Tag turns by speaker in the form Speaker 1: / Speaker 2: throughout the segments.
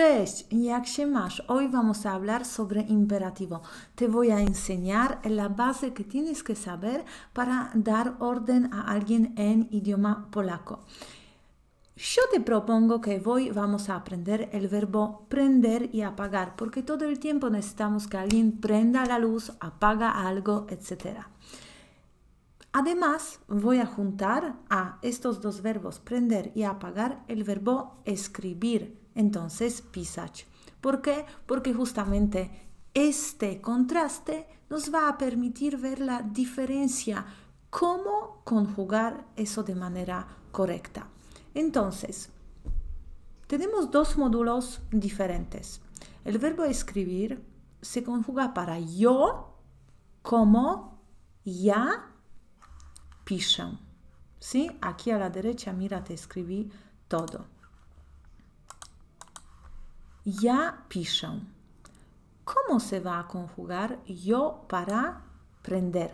Speaker 1: Cześć, jak się masz? Hoy vamos a hablar sobre imperativo. Te voy a enseñar la base que tienes que saber para dar orden a alguien en idioma polaco. Yo te propongo que hoy vamos a aprender el verbo prender y apagar, porque todo el tiempo necesitamos que alguien prenda la luz, apaga algo, etc. Además, voy a juntar a estos dos verbos prender y apagar el verbo escribir entonces Pisach. ¿Por qué? Porque justamente este contraste nos va a permitir ver la diferencia, cómo conjugar eso de manera correcta. Entonces, tenemos dos módulos diferentes. El verbo escribir se conjuga para yo, como, ya, pisan. Aquí a la derecha, mira, te escribí todo. Ya pisan. ¿Cómo se va a conjugar yo para prender?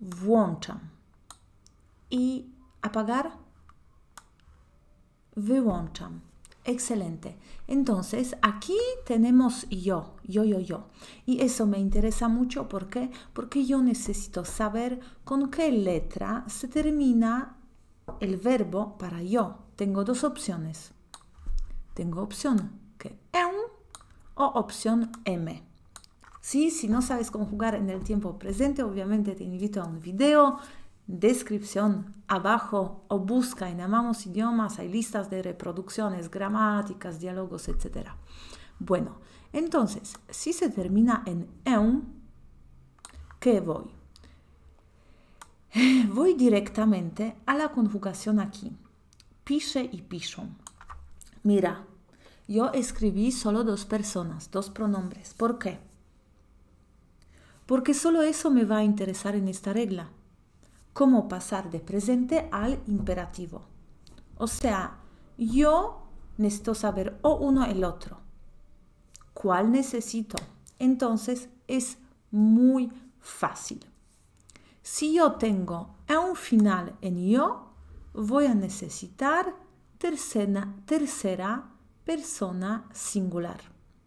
Speaker 1: Włączam. Y apagar. Wyłączam. Excelente. Entonces, aquí tenemos yo, yo, yo, yo. Y eso me interesa mucho ¿por qué? porque yo necesito saber con qué letra se termina el verbo para yo. Tengo dos opciones. Tengo opción que en o opción M. si no sabes conjugar en el tiempo presente, obviamente te invito a un video, descripción abajo o busca en Amamos Idiomas, hay listas de reproducciones, gramáticas, diálogos, etc. Bueno, entonces, si se termina en e un ¿qué voy? Eh, voy directamente a la conjugación aquí. pise y pichón mira, yo escribí solo dos personas, dos pronombres. ¿Por qué? Porque solo eso me va a interesar en esta regla. Cómo pasar de presente al imperativo. O sea, yo necesito saber o uno el otro. ¿Cuál necesito? Entonces es muy fácil. Si yo tengo un final en yo, voy a necesitar tercera, tercera persona singular.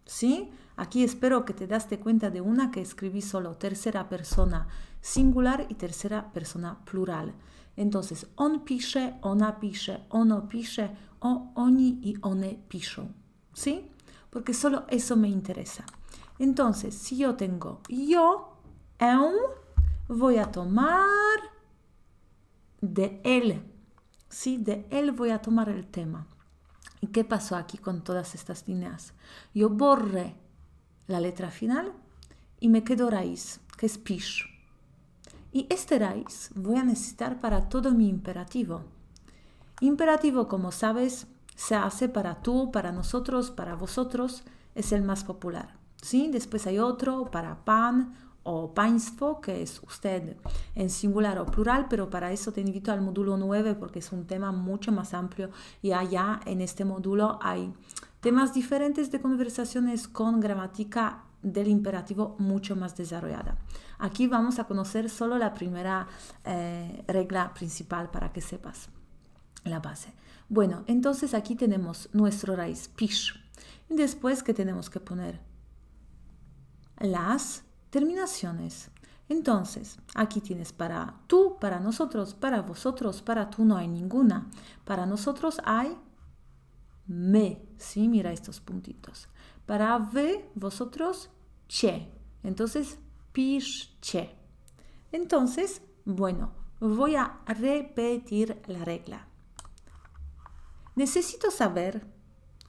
Speaker 1: ¿Sí? Aquí espero que te daste cuenta de una que escribí solo, tercera persona singular y tercera persona plural. Entonces, on pisze, ona pisze, ono pisze, o oni y one piso, ¿Sí? Porque solo eso me interesa. Entonces, si yo tengo yo, eu, voy a tomar de él ¿sí? De él voy a tomar el tema. ¿Y qué pasó aquí con todas estas líneas? Yo borré la letra final y me quedo raíz, que es pish. Y este raíz voy a necesitar para todo mi imperativo. Imperativo, como sabes, se hace para tú, para nosotros, para vosotros, es el más popular. ¿sí? Después hay otro para pan, o państwo, que es usted en singular o plural, pero para eso te invito al módulo 9 porque es un tema mucho más amplio y allá en este módulo hay temas diferentes de conversaciones con gramática del imperativo mucho más desarrollada. Aquí vamos a conocer solo la primera eh, regla principal para que sepas la base. Bueno, entonces aquí tenemos nuestro raíz pish. después, que tenemos que poner? Las Terminaciones. Entonces, aquí tienes para tú, para nosotros, para vosotros, para tú no hay ninguna. Para nosotros hay me, ¿sí? Mira estos puntitos. Para ve, vosotros, che. Entonces, che. Entonces, bueno, voy a repetir la regla. Necesito saber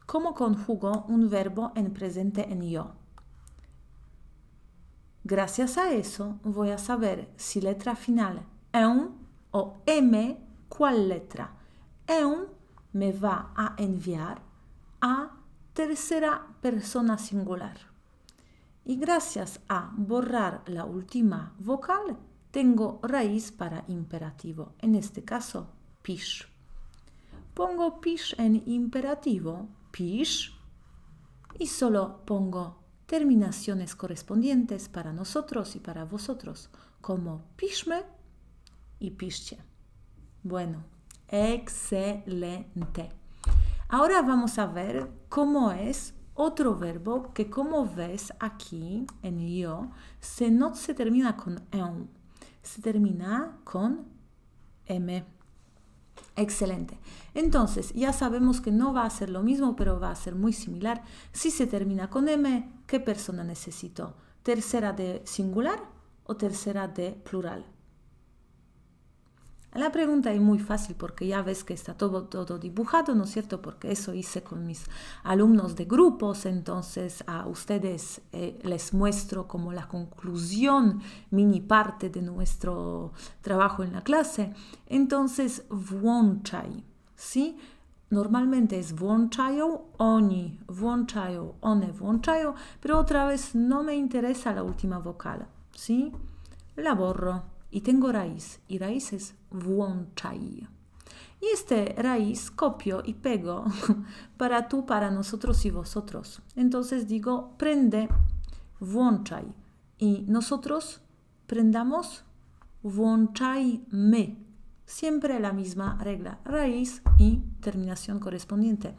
Speaker 1: cómo conjugo un verbo en presente en yo. Gracias a eso voy a saber si letra final un o M, cuál letra. un me va a enviar a tercera persona singular. Y gracias a borrar la última vocal, tengo raíz para imperativo, en este caso pish. Pongo pish en imperativo, pish, y solo pongo terminaciones correspondientes para nosotros y para vosotros, como pishme y piszcie. Bueno, excelente. Ahora vamos a ver cómo es otro verbo que como ves aquí en yo, se no se termina con eum, se termina con m. Excelente. Entonces, ya sabemos que no va a ser lo mismo, pero va a ser muy similar. Si se termina con M, ¿qué persona necesito? ¿Tercera de singular o tercera de plural? La pregunta es muy fácil porque ya ves que está todo, dibujado, ¿no es cierto? Porque eso hice con mis alumnos de grupos, entonces a ustedes eh, les muestro como la conclusión, mini parte de nuestro trabajo en la clase. Entonces, włączaj, ¿sí? Normalmente es włączają, oni włączają, one wonchayo, pero otra vez no me interesa la última vocal, ¿sí? La borro y tengo raíz. Y raíz es Y este raíz copio y pego para tú, para nosotros y vosotros. Entonces digo prende, włączaj. Y nosotros prendamos, me. Siempre la misma regla. Raíz y terminación correspondiente.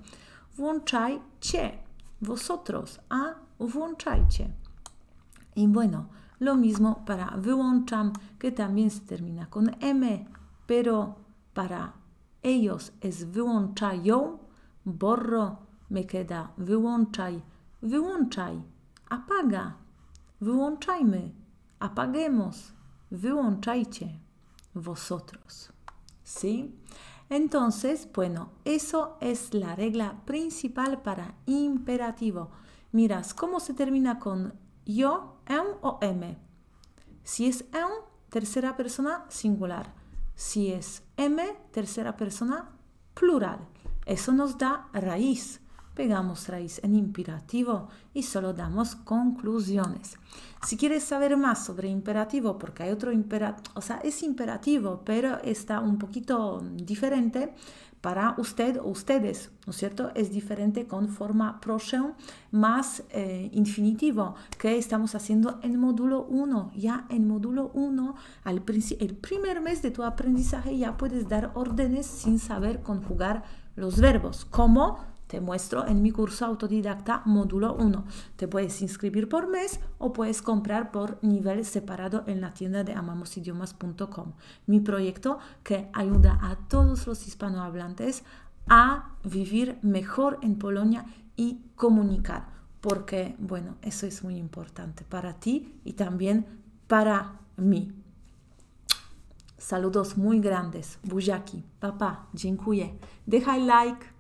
Speaker 1: che Vosotros. A włączajcie. Y bueno. Lo mismo para wyłączam, que también se termina con M, pero para ellos es wyłączają, borro, me queda wyłączaj, wyłączaj, apaga, wyłączajmy, apaguemos, wyłączajcie, vosotros. ¿Sí? Entonces, bueno, eso es la regla principal para imperativo. Miras cómo se termina con yo, en o m. Si es en, tercera persona singular. Si es m, tercera persona plural. Eso nos da raíz. Pegamos raíz en imperativo y solo damos conclusiones. Si quieres saber más sobre imperativo, porque hay otro imperativo, o sea, es imperativo, pero está un poquito diferente, para usted o ustedes, ¿no es cierto? Es diferente con forma proszę más eh, infinitivo que estamos haciendo en módulo 1. Ya en módulo 1, el primer mes de tu aprendizaje, ya puedes dar órdenes sin saber conjugar los verbos, ¿Cómo? Te muestro en mi curso autodidacta módulo 1. Te puedes inscribir por mes o puedes comprar por nivel separado en la tienda de amamosidiomas.com. Mi proyecto que ayuda a todos los hispanohablantes a vivir mejor en Polonia y comunicar, porque bueno, eso es muy importante para ti y también para mí. Saludos muy grandes, Bujaki. papá, deja el like.